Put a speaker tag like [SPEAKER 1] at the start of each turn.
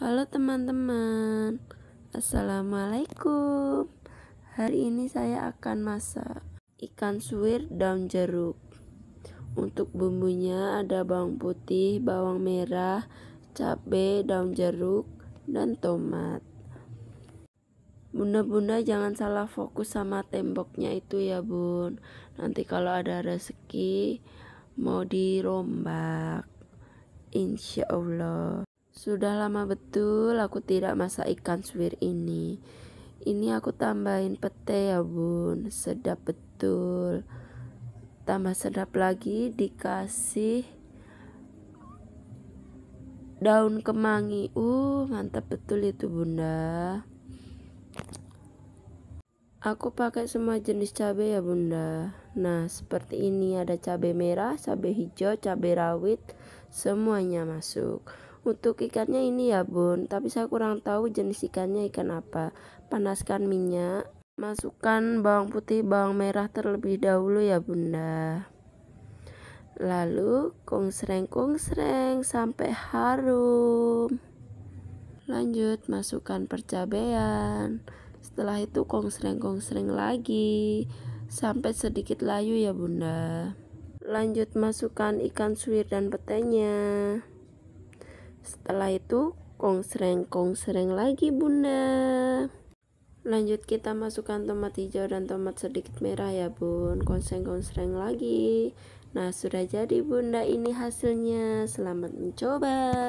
[SPEAKER 1] Halo teman-teman Assalamualaikum Hari ini saya akan masak ikan suwir daun jeruk Untuk bumbunya ada bawang putih, bawang merah, cabai, daun jeruk, dan tomat Bunda-bunda jangan salah fokus sama temboknya itu ya bun Nanti kalau ada rezeki mau dirombak Insya Allah sudah lama betul aku tidak masak ikan suwir ini. Ini aku tambahin pete ya bun, sedap betul. Tambah sedap lagi dikasih daun kemangi. Uh, mantap betul itu bunda. Aku pakai semua jenis cabai ya bunda Nah seperti ini ada cabai merah, cabai hijau, cabai rawit Semuanya masuk untuk ikannya ini ya bun, tapi saya kurang tahu jenis ikannya ikan apa. Panaskan minyak, masukkan bawang putih, bawang merah terlebih dahulu ya bunda. Lalu kongsreng-kongsreng sampai harum. Lanjut masukkan percabean. Setelah itu kongsreng-kongsreng lagi sampai sedikit layu ya bunda. Lanjut masukkan ikan suwir dan petainya. Setelah itu kongsreng-kongsreng lagi bunda. Lanjut kita masukkan tomat hijau dan tomat sedikit merah ya bun. Kongsreng-kongsreng lagi. Nah sudah jadi bunda ini hasilnya. Selamat mencoba.